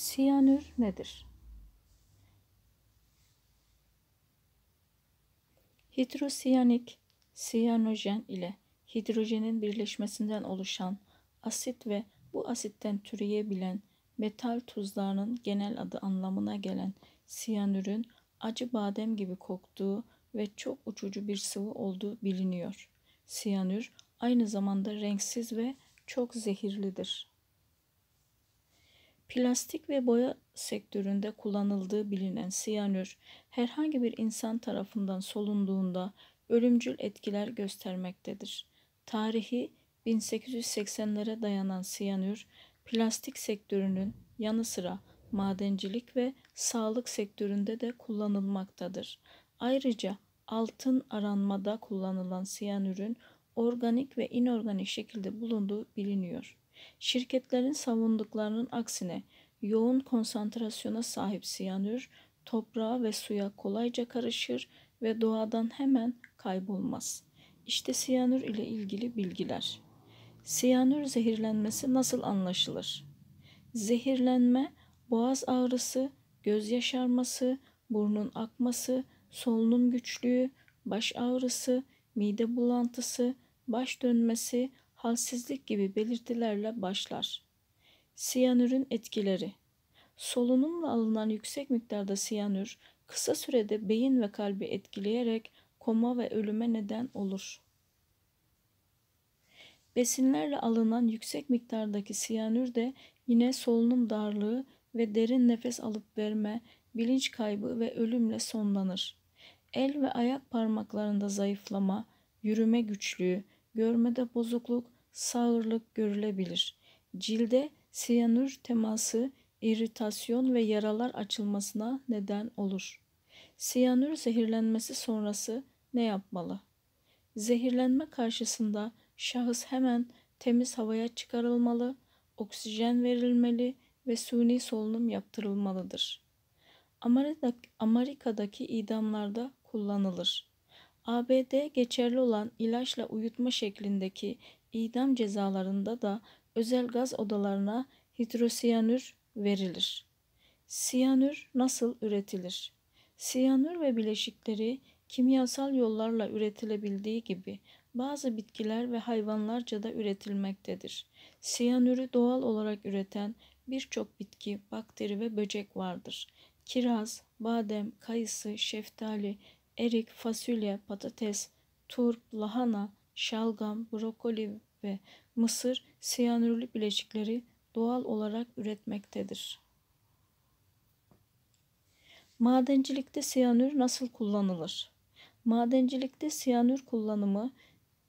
Siyanür nedir? Hidrosiyanik, siyanojen ile hidrojenin birleşmesinden oluşan asit ve bu asitten türeyebilen metal tuzlarının genel adı anlamına gelen siyanürün acı badem gibi koktuğu ve çok uçucu bir sıvı olduğu biliniyor. Siyanür aynı zamanda renksiz ve çok zehirlidir. Plastik ve boya sektöründe kullanıldığı bilinen siyanür herhangi bir insan tarafından solunduğunda ölümcül etkiler göstermektedir. Tarihi 1880'lere dayanan siyanür plastik sektörünün yanı sıra madencilik ve sağlık sektöründe de kullanılmaktadır. Ayrıca altın aranmada kullanılan siyanürün organik ve inorganik şekilde bulunduğu biliniyor. Şirketlerin savunduklarının aksine yoğun konsantrasyona sahip siyanür toprağa ve suya kolayca karışır ve doğadan hemen kaybolmaz. İşte siyanür ile ilgili bilgiler. Siyanür zehirlenmesi nasıl anlaşılır? Zehirlenme, boğaz ağrısı, göz yaşarması, burnun akması, solunum güçlüğü, baş ağrısı, mide bulantısı, baş dönmesi, halsizlik gibi belirtilerle başlar. Siyanürün etkileri Solunumla alınan yüksek miktarda siyanür kısa sürede beyin ve kalbi etkileyerek koma ve ölüme neden olur. Besinlerle alınan yüksek miktardaki siyanür de yine solunum darlığı ve derin nefes alıp verme, bilinç kaybı ve ölümle sonlanır. El ve ayak parmaklarında zayıflama, yürüme güçlüğü, görmede bozukluk, sağırlık görülebilir. Cilde siyanür teması iritasyon ve yaralar açılmasına neden olur. Siyanür zehirlenmesi sonrası ne yapmalı? Zehirlenme karşısında şahıs hemen temiz havaya çıkarılmalı, oksijen verilmeli ve suni solunum yaptırılmalıdır. Amerika'daki idamlarda kullanılır. ABD geçerli olan ilaçla uyutma şeklindeki idam cezalarında da özel gaz odalarına hidrosiyanür verilir. Siyanür nasıl üretilir? Siyanür ve bileşikleri kimyasal yollarla üretilebildiği gibi bazı bitkiler ve hayvanlarca da üretilmektedir. Siyanürü doğal olarak üreten birçok bitki, bakteri ve böcek vardır. Kiraz, badem, kayısı, şeftali, erik, fasulye, patates, turp, lahana, şalgam, brokoli ve mısır siyanürlü bileşikleri doğal olarak üretmektedir. Madencilikte siyanür nasıl kullanılır? Madencilikte siyanür kullanımı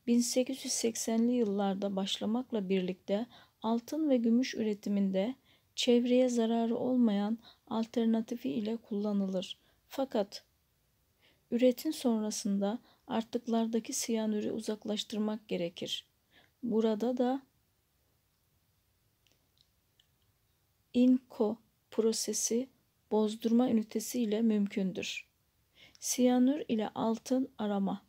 1880'li yıllarda başlamakla birlikte altın ve gümüş üretiminde çevreye zararı olmayan alternatifi ile kullanılır. Fakat Üretin sonrasında artıklardaki siyanürü uzaklaştırmak gerekir. Burada da inko prosesi bozdurma ünitesi ile mümkündür. Siyanür ile altın arama.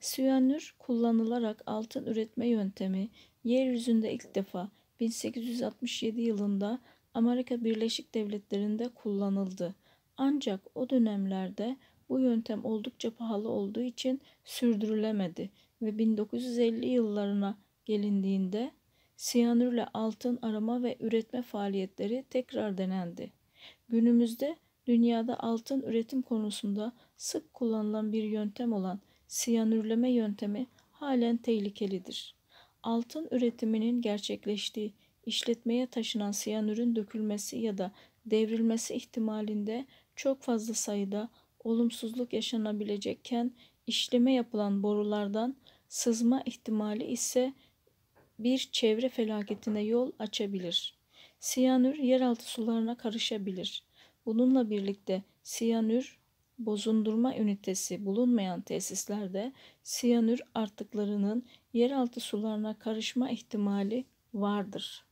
Siyanür kullanılarak altın üretme yöntemi yeryüzünde ilk defa 1867 yılında Amerika Birleşik Devletleri'nde kullanıldı. Ancak o dönemlerde bu yöntem oldukça pahalı olduğu için sürdürülemedi ve 1950 yıllarına gelindiğinde siyanürle altın arama ve üretme faaliyetleri tekrar denendi. Günümüzde dünyada altın üretim konusunda sık kullanılan bir yöntem olan siyanürleme yöntemi halen tehlikelidir. Altın üretiminin gerçekleştiği işletmeye taşınan siyanürün dökülmesi ya da devrilmesi ihtimalinde çok fazla sayıda olumsuzluk yaşanabilecekken işleme yapılan borulardan sızma ihtimali ise bir çevre felaketine yol açabilir. Siyanür yeraltı sularına karışabilir. Bununla birlikte siyanür bozundurma ünitesi bulunmayan tesislerde siyanür artıklarının yeraltı sularına karışma ihtimali vardır.